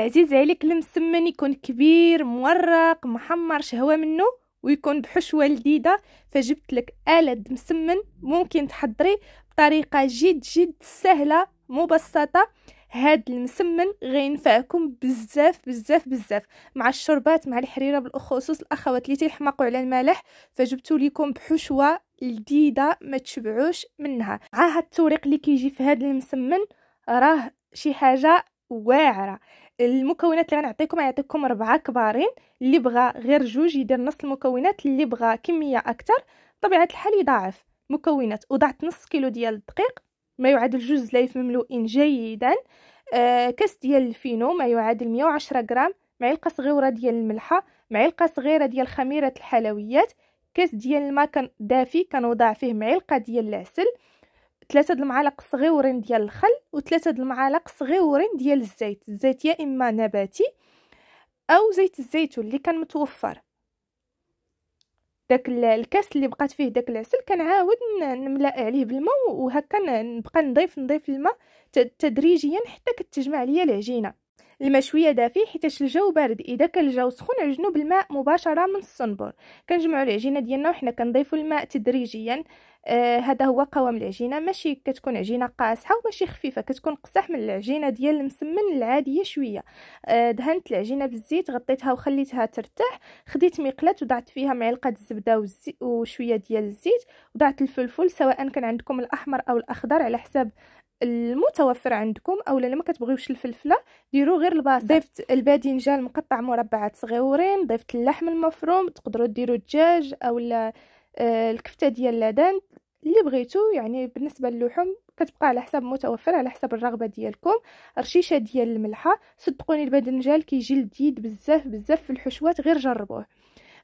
عزيز عليك المسمن يكون كبير مورق محمر شهوة منه ويكون بحشوة لذيذة فجبت لك آلة مسمن ممكن تحضري بطريقة جد جد سهلة مبسطة هاد المسمن غينفعكم بزاف بزاف بزاف مع الشربات مع الحريره بالخصوص الاخوات اللي تيحماقوا على المالح فجبتو لكم بحشوه لذيذه ما تشبعوش منها مع هاد التوريق اللي كيجي في هاد المسمن راه شي حاجه واعره المكونات اللي غنعطيكم غنعطيكم ربعه كبارين اللي بغى غير جوج يدير نص المكونات اللي بغى كميه اكثر بطبيعه الحال يضاعف مكونات وضعت نص كيلو ديال الدقيق ما يعادل جوج زلايف مملوئين جيدا آه كاس ديال الفينو ما يعادل 110 غرام معلقه صغيره ديال الملحه معلقه صغيره ديال خميره الحلويات كاس ديال الماء دافي كنوضع فيه معلقه ديال العسل آه ثلاثة د المعالق صغيورين ديال الخل وثلاثة د المعالق صغيورين ديال الزيت الزيت يا اما نباتي او زيت الزيتون اللي كان متوفر داك الكاس اللي بقات فيه داك العسل كنعاود نملا عليه بالماء وهكا نبقى نضيف نضيف الماء تدريجيا حتى كتجمع ليا العجينه شويه دافي حيتاش الجو بارد اذا كان الجو سخون عجنوا بالماء مباشره من الصنبور كنجمعوا العجينه ديالنا وحنا كنضيفوا الماء تدريجيا آه هذا هو قوام العجينه ماشي كتكون عجينه قاصحه وماشي خفيفه كتكون قصح من العجينه ديال المسمن العاديه شويه آه دهنت العجينه بالزيت غطيتها وخليتها ترتاح خديت مقله وضعت فيها معلقه الزبده وشويه ديال الزيت وضعت الفلفل سواء كان عندكم الاحمر او الاخضر على حساب المتوفر عندكم اولا ما كتبغيوش الفلفله ديروا غير البصل ضيفت الباذنجان مقطع مربعات صغيورين ضيفت اللحم المفروم تقدروا ديروا الدجاج اولا آه، الكفته ديال لادان اللي بغيتو يعني بالنسبه للحوم كتبقى على حساب متوفر على حساب الرغبه ديالكم رشيشه ديال الملحه صدقوني الباذنجان كيجي لذيذ بزاف بزاف في الحشوات غير جربوه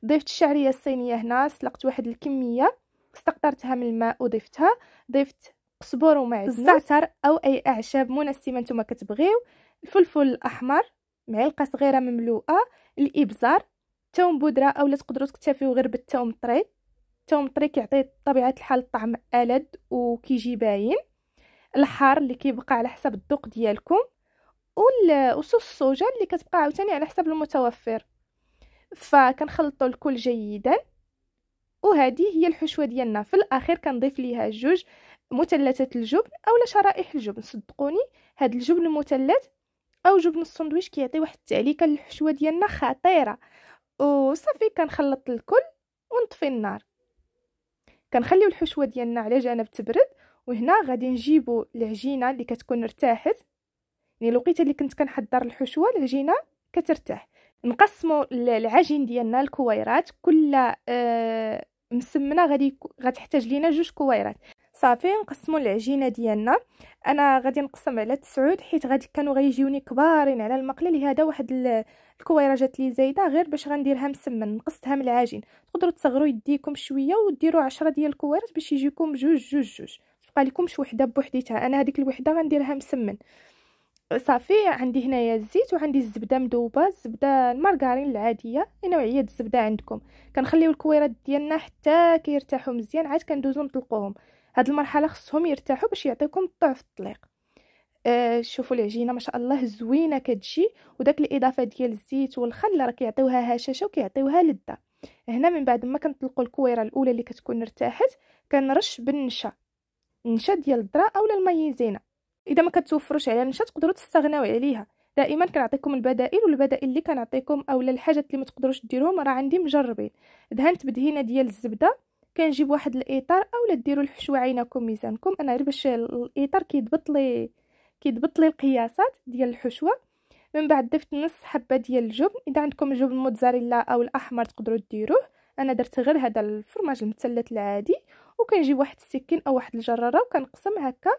ضيفت الشعريه الصينيه هنا سلقت واحد الكميه استقطرتها من الماء وضفتها ضفت قزبر ومعدنوس الزعتر او اي اعشاب منسمه نتوما كتبغيو الفلفل الاحمر معلقه صغيره مملوءه الابزار توم بودره اولا تقدروا تكتفيو غير بالثوم الطري الثوم الطري كيعطي بطبيعه الحال الطعم الد وكيجي باين الحار اللي كيبقى على حسب الذوق ديالكم وصوص الصوجه اللي كتبقى عاوتاني على حسب المتوفر فكنخلطوا الكل جيدا وهذه هي الحشوه ديالنا في الاخير كنضيف ليها جوج مثلثات الجبن اولا شرائح الجبن صدقوني هاد الجبن المثلث او جبن السندويش كيعطي واحد التعليكه للحشوه ديالنا خطيره وصافي كنخلط الكل ونطفي النار كنخليو الحشوه ديالنا على جنب تبرد وهنا غادي نجيبو العجينه اللي كتكون ارتاحت يعني الوقيته اللي كنت كنحضر الحشوه العجينه كترتاح نقسمو العجين ديالنا الكويرات كل آه، مسمنه غادي غتحتاج لينا جوج كويرات صافي نقسموا العجينه ديالنا انا غادي نقسم على تسعود حيت غادي كانوا غيجيوني كبارين على المقله لهذا واحد الكويره جات لي زايده غير باش غنديرها مسمن نقصتها من العجين تقدروا تصغروا يديكم شويه وديروا عشرة ديال الكويرات باش يجيكم جوج جوج جوج تبقى لكمش وحده بوحديتها انا هذيك الوحده غنديرها مسمن صافي عندي هنايا الزيت وعندي الزبده مذوبه الزبده المارغرين العاديه نوعيه الزبده عندكم كنخليو الكويرات ديالنا حتى كيرتاحوا مزيان عاد كندوزو نطلقوهم هاد المرحله خصهم يرتاحوا باش يعطيكم الطعم في الطليق آه شوفوا العجينه ما شاء الله زوينه كتجي وداك الاضافه ديال الزيت والخل راه كيعطيوها هشاشه وكيعطيوها لذه هنا من بعد ما كنطلقوا الكويره الاولى اللي كتكون ارتاحت كنرش بالنشا النشا ديال الذره اولا المايزينا اذا ما كتوفروش على النشا تقدروا تستغناو عليها دائما كنعطيكم البدائل والبدائل اللي كنعطيكم اولا الحاجات اللي ما تقدروش ديروهم راه عندي مجربين دهنت بدهينه ديال الزبده كنجيب واحد الاطار اولا ديروا الحشوه عينكم ميزانكم انا غير باش الاطار كيضبط لي كيضبط لي القياسات ديال الحشوه من بعد ضفت نص حبه ديال الجبن اذا عندكم جبن موتزاريلا او الاحمر تقدروا ديروه انا درت غير هذا الفرماج المثلث العادي وكنجيب واحد السكين او واحد الجراره وكنقسم هكا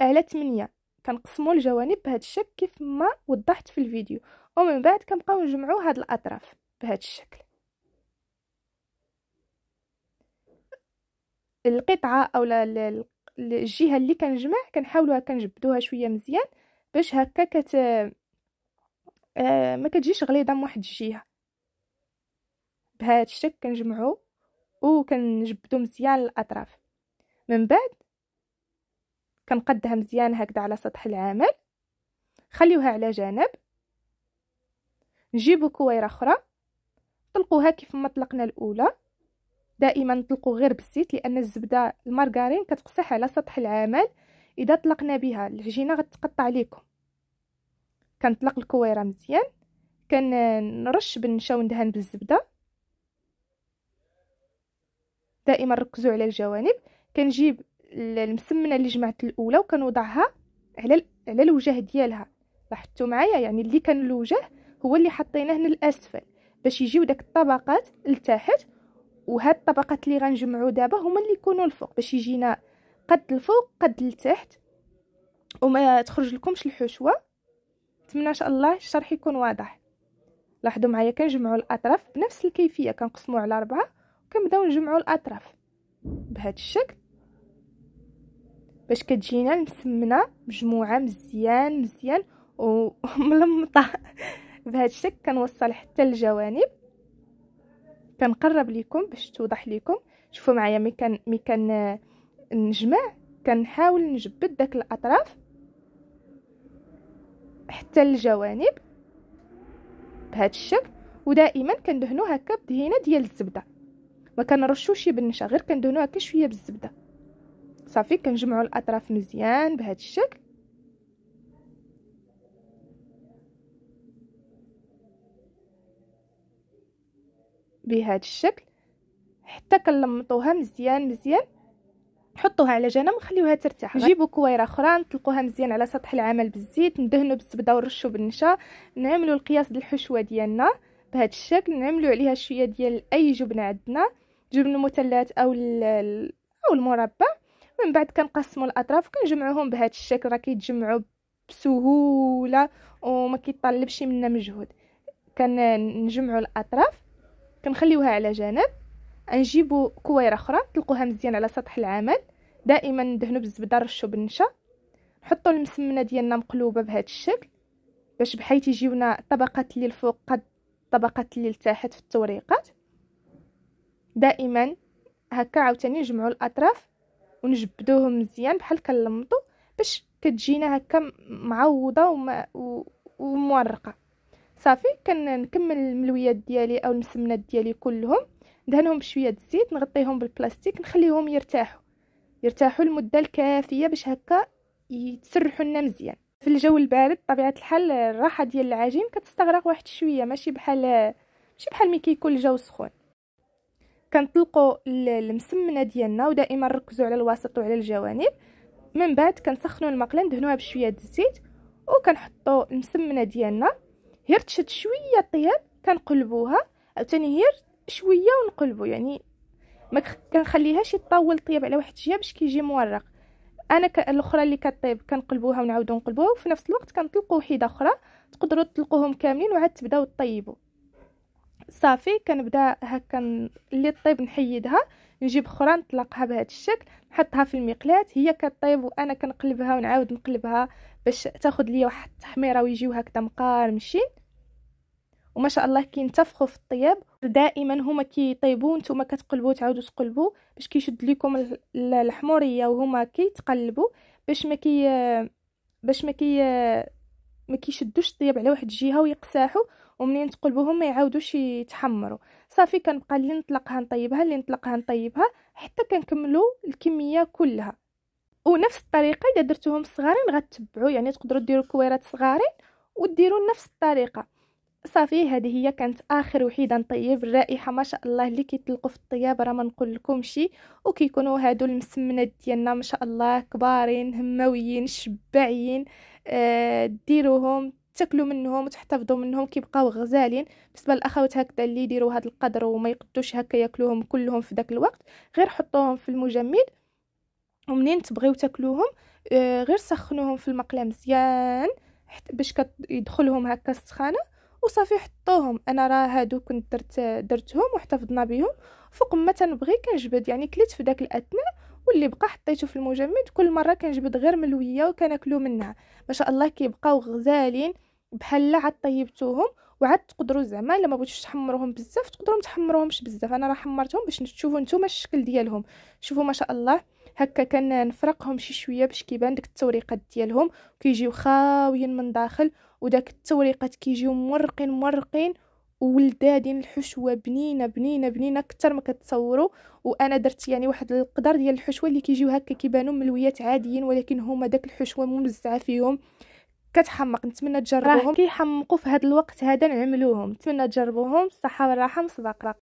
على 8 كنقسموا الجوانب بهذا الشكل كيف ما وضحت في الفيديو ومن بعد كنبقاو نجمعوا هاد الاطراف بهذا الشكل القطعه او الجهه اللي كنجمع كنحاولوا كنجبدوها شويه مزيان باش هكا كت آه، ما كتجيش غليظه من واحد الجهه بهذا الشكل كنجمعو وكنجبدو مزيان الاطراف من بعد كنقدها مزيان هكذا على سطح العمل خليوها على جانب نجيبو كويره اخرى طلقوها كيف ما طلقنا الاولى دائما نطلقوا غير بالزيت لان الزبده المارغرين كتقصح على سطح العمل اذا طلقنا بها العجينه غتقطع ليكم كنطلق الكويره مزيان كنرش بالنشا وندهن بالزبده دائما ركزوا على الجوانب كنجيب المسمنه اللي جمعت الاولى وكنوضعها على على الوجه ديالها لاحظتوا معايا يعني اللي كان الوجه هو اللي حطيناه هنا الاسفل باش يجيو داك الطبقات لتحت وهاد الطبقات اللي غنجمعو دابا هما اللي يكونوا الفوق باش يجينا قد الفوق قد لتحت وما تخرج لكمش الحشوه نتمنى ان شاء الله الشرح يكون واضح لاحظوا معايا كنجمعوا الاطراف بنفس الكيفيه كنقسموا على اربعه وكنبداو نجمعوا الاطراف بهذا الشكل باش كتجينا المسمنه مجموعه مزيان مزيان وملمطه بهذا الشكل كنوصل حتى الجوانب كنقرب لكم باش توضح لكم شوفوا معايا مي كان مي كان نجمع كنحاول نجبد داك الاطراف حتى الجوانب بهذا الشكل ودائما كندهنو هكا بدهينه ديال الزبده ما كنرشوش بالنشا غير كندهنو هكا شويه بالزبده صافي كنجمعوا الاطراف مزيان بهذا الشكل بهذا الشكل حتى كنلمطوها مزيان مزيان حطوها على جنب وخليوها ترتاح نجيبوا كويره اخرى نطلقوها مزيان على سطح العمل بالزيت ندهنوا بالزبده ونرشوا بالنشا نعملوا القياس ديال الحشوه ديالنا بهذا الشكل نعملوا عليها شويه ديال اي جبنه عندنا جبن المثلث او او المربى من بعد كنقسموا الاطراف وكنجمعوهم بهذا الشكل راه كيتجمعوا بسهوله وما كيطلبش منا مجهود كنجمعوا الاطراف كنخليوها على جنب نجيبوا كويره اخرى نطلقوها مزيان على سطح العمل دائما ندهنوا بالزبده رشوا بالنشا نحطوا المسمنه ديالنا مقلوبه بهذا الشكل باش بحيث يجيونا طبقات اللي الفوق قد طبقات اللي لتحت في التوريقات دائما هكا عاوتاني نجمعوا الاطراف ونجبدوهم مزيان بحال كنلمطو باش كتجينا هكا معوضه وما ومورقه صافي كنكمل الملويات ديالي او المسمنات ديالي كلهم دهنهم بشويه الزيت نغطيهم بالبلاستيك نخليهم يرتاحوا يرتاحوا المده الكافيه باش هكا يتسرحوا لنا مزيان في الجو البارد طبيعه الحال الراحه ديال العجين كتستغرق واحد شويه ماشي بحال ماشي بحال ملي كيكون الجو سخون كنطلقوا المسمنه ديالنا ودائما نركزوا على الوسط وعلى الجوانب من بعد كنسخنوا المقله ندهنوها بشويه الزيت وكنحطوا المسمنه ديالنا هير تشد شويه الطياب كنقلبوها عاوتاني هير شويه ونقلبو يعني ما كنخليهاش يطول طياب على واحد الجهه باش كيجي مورق انا ك... الاخرى اللي كطيب كنقلبوها ونعاودو نقلبوها وفي نفس الوقت كنطلقوا وحده اخرى تقدروا تطلقوهم كاملين وعاد تبداو تطيبوا صافي كنبدا هكا اللي طيب نحيدها نجيب اخرى نطلقها بهذا الشكل نحطها في المقلاة هي كطيب وانا كنقلبها ونعاود نقلبها باش تاخذ ليا واحد التحميره ويجيو هكذا مقارمشين وما شاء الله كينتفخوا في الطياب دائما هما كيطيبوا نتوما كتقلبوا تعاودوا تقلبوا باش كيشد لكم الحموريه وهما كيتقلبوا باش ما كي باش ما كي ما كيشدوش الطياب على واحد الجهه ويقساحوا ومنين تقلبوهم ما يعاودوش يتحمروا صافي كنبقى اللي نطلقها نطيبها اللي نطلقها نطيبها حتى كنكملوا الكميه كلها ونفس الطريقه الا درتوهم صغارين غتبعوا يعني تقدروا ديروا كويرات صغارين وديروا نفس الطريقه صافي هذه هي كانت اخر وحيده نطيب الرائحه ما شاء الله اللي كيطلقوا في الطياب راه ما نقول لكمش وكيكونوا هادو المسمنات ديالنا ما شاء الله كبارين هماويين شباعين آه ديروهم تاكلوا منهم وتحتفظوا منهم كيبقاو غزالين بالنسبه للاخوات هكذا اللي يديروا هذا القدر وما يقدوش هكا ياكلوهم كلهم في ذاك الوقت غير حطوهم في المجمد ومنين تبغيو تاكلوهم آه غير سخنوهم في المقله مزيان باش كيدخلهم هكا السخانه وصافي حطوهم انا راه هادو كنت درت درتهم واحتفظنا بهم فوق ما تنبغي كنجبد يعني كليت في داك الاثناء واللي بقى حطيته في المجمد كل مره كنجبد غير ملويه وكناكلو منها ما شاء الله كيبقاو غزالين بحال لا عاد طيبتوهم وعاد تقدروا زعما الا ما بغيتوش تحمروهم بزاف تقدروا ما تحمروهمش بزاف انا راه حمرتهم باش تشوفوا نتوما الشكل ديالهم شوفوا ما شاء الله هكا كنفرقهم شي شويه باش كيبان داك التوريقات ديالهم كيجيو خاويين من داخل وداك التوريقات كيجيو مورقين مورقين ولدادين الحشوه بنينه بنينه بنينه اكثر ما كتصوروا وانا درت يعني واحد القدر ديال الحشوه اللي كيجيو هكا كيبانوا ملويات عاديين ولكن هما داك الحشوه موزعه فيهم كتحمق نتمنى تجربوهم راه كيحمقوا في هذا الوقت هذا نعملوهم نتمنى تجربوهم الصحه والراحه مصداق